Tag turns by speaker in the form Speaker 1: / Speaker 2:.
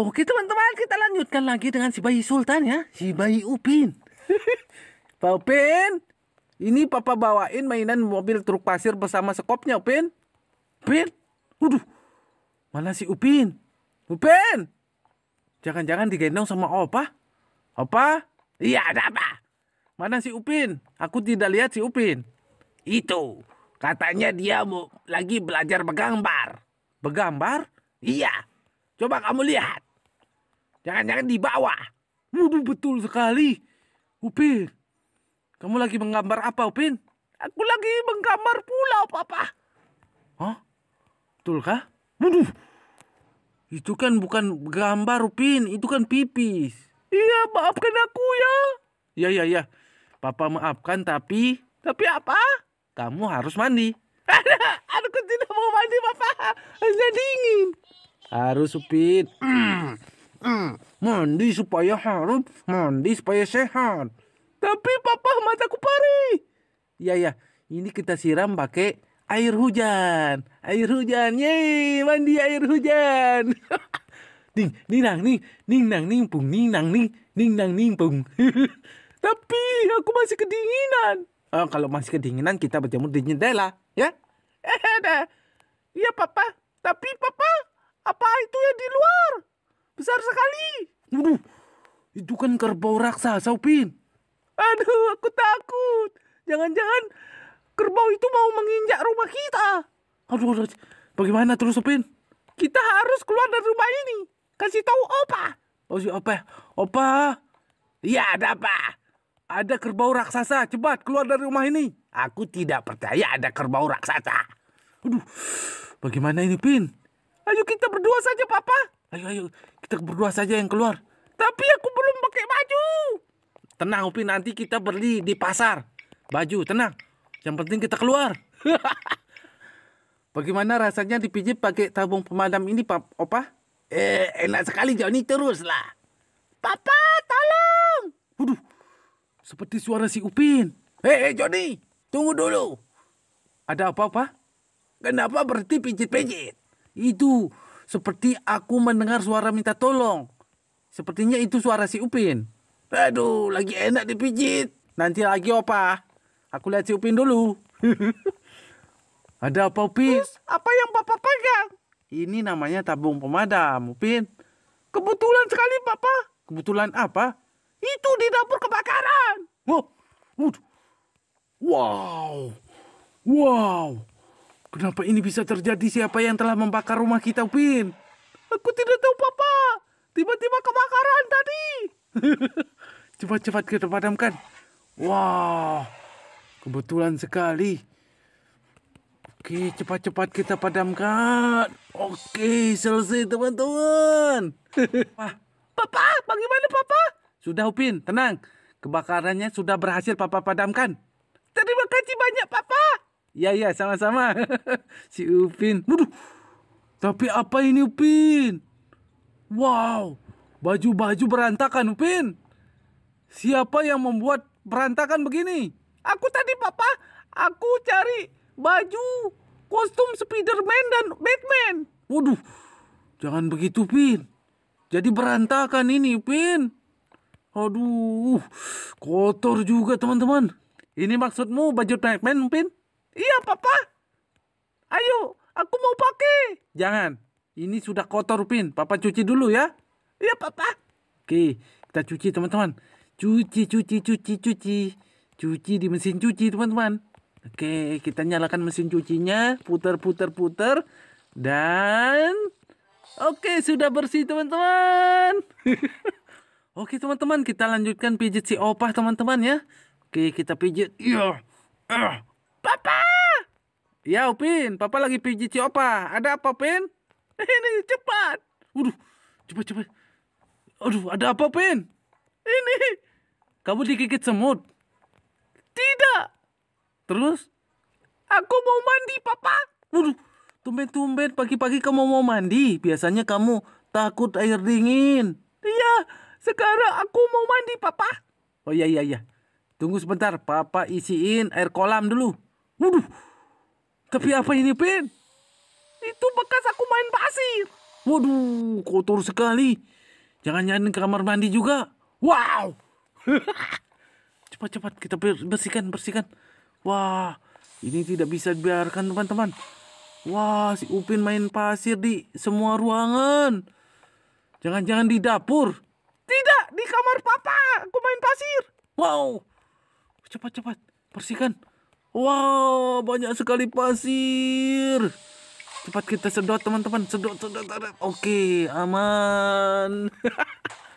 Speaker 1: Oke teman-teman, kita lanjutkan lagi dengan si bayi Sultan ya, si bayi Upin. Pak Upin, ini papa bawain mainan mobil truk pasir bersama sekopnya Upin. Upin, waduh, mana si Upin? Upin, jangan-jangan digendong sama opa? Opa? Iya ada apa? Mana si Upin? Aku tidak lihat si Upin. Itu, katanya dia mau lagi belajar bergambar. Bergambar? Iya. Coba kamu lihat. Jangan-jangan di bawah. Waduh, betul sekali. Upin, kamu lagi menggambar apa, Upin? Aku lagi menggambar pulau, Papa. Hah? Betul kah? Waduh, itu kan bukan gambar, Upin. Itu kan pipis. Iya, maafkan aku ya. Iya, iya, iya. Papa maafkan, tapi... Tapi apa? Kamu harus mandi. Aduh, aku tidak mau mandi, Papa. Hanya dingin. Harus, Upin. Hmm. mandi supaya harum, mandi supaya sehat. Tapi papa mataku pari. Ya ya, ini kita siram pakai air hujan. Air hujan, yeay, mandi air hujan. ning, ning nang ning, ning nang ning pung, ning nang ning, ning nang ning pung. Tapi aku masih kedinginan. Oh, kalau masih kedinginan kita berjemur di jendela, ya? Eh, Iya, Papa. Tapi Papa, apa itu yang di luar? Besar sekali. Waduh, itu kan kerbau raksasa, Upin. Aduh, aku takut. Jangan-jangan kerbau itu mau menginjak rumah kita. Aduh, aduh. bagaimana terus, Upin? Kita harus keluar dari rumah ini. Kasih tahu Opa. Oh, si Opa. Opa. Iya, ada apa? Ada kerbau raksasa. Cepat keluar dari rumah ini. Aku tidak percaya ada kerbau raksasa. Aduh, bagaimana ini, Pin? Ayo kita berdua saja, Papa. Ayo ayo kita berdua saja yang keluar. Tapi aku belum pakai baju. Tenang Upin nanti kita beli di pasar. Baju tenang. Yang penting kita keluar. Bagaimana rasanya dipijit pakai tabung pemadam ini, Pak Opa? Eh, enak sekali Joni teruslah. Papa, tolong. Waduh, seperti suara si Upin. Hei, eh, eh, hey, Joni, tunggu dulu. Ada apa, Pak? Kenapa berhenti pijit-pijit? Itu seperti aku mendengar suara minta tolong. Sepertinya itu suara si Upin. Aduh, lagi enak dipijit. Nanti lagi, Opa. Aku lihat si Upin dulu. Ada apa, Upin? Terus, apa yang Papa pegang? Ini namanya tabung pemadam, Upin. Kebetulan sekali, Papa. Kebetulan apa? Itu di dapur kebakaran. Wow. Wow. Wow. Kenapa ini bisa terjadi? Siapa yang telah membakar rumah kita, Upin? Aku tidak tahu, Papa. Tiba-tiba kebakaran tadi. Cepat-cepat kita padamkan. Wow, kebetulan sekali. Oke, cepat-cepat kita padamkan. Oke, selesai teman-teman. Papa, Papa, bagaimana Papa? Sudah Upin, tenang. Kebakarannya sudah berhasil Papa padamkan. Terima kasih banyak Papa. Iya iya sama-sama. si Upin. Waduh. Tapi apa ini Upin? Wow. Baju-baju berantakan Upin. Siapa yang membuat berantakan begini? Aku tadi papa, aku cari baju kostum Spiderman dan Batman. Waduh. Jangan begitu Upin. Jadi berantakan ini Upin. Aduh, kotor juga teman-teman. Ini maksudmu baju Batman, Upin? Iya, Papa. Ayo, aku mau pakai. Jangan. Ini sudah kotor, Pin. Papa cuci dulu ya. Iya, Papa. Oke, kita cuci, teman-teman. Cuci, cuci, cuci, cuci. Cuci di mesin cuci, teman-teman. Oke, kita nyalakan mesin cucinya. Putar, putar, putar. Dan... Oke, sudah bersih, teman-teman. Oke, teman-teman. Kita lanjutkan pijit si opah, teman-teman ya. Oke, kita pijit. Iya. Yeah. Uh. Papa! Ya, Upin. Papa lagi pijit siapa? Ada apa, Pin? Ini, cepat. Waduh, cepat, cepat. Aduh, ada apa, Pin? Ini. Kamu digigit semut. Tidak. Terus? Aku mau mandi, Papa. Waduh, tumben-tumben pagi-pagi kamu mau mandi. Biasanya kamu takut air dingin. Iya, sekarang aku mau mandi, Papa. Oh iya, iya, iya. Tunggu sebentar, Papa isiin air kolam dulu. Waduh, tapi apa ini, Pin? Itu bekas aku main pasir. Waduh, kotor sekali. Jangan nyanyi kamar mandi juga. Wow. Cepat-cepat kita bersihkan, bersihkan. Wah, ini tidak bisa dibiarkan, teman-teman. Wah, si Upin main pasir di semua ruangan. Jangan-jangan di dapur. Tidak, di kamar papa. Aku main pasir. Wow. Cepat-cepat, bersihkan. Wow, banyak sekali pasir. Cepat kita sedot teman-teman, sedot, sedot, sedot. Oke, aman.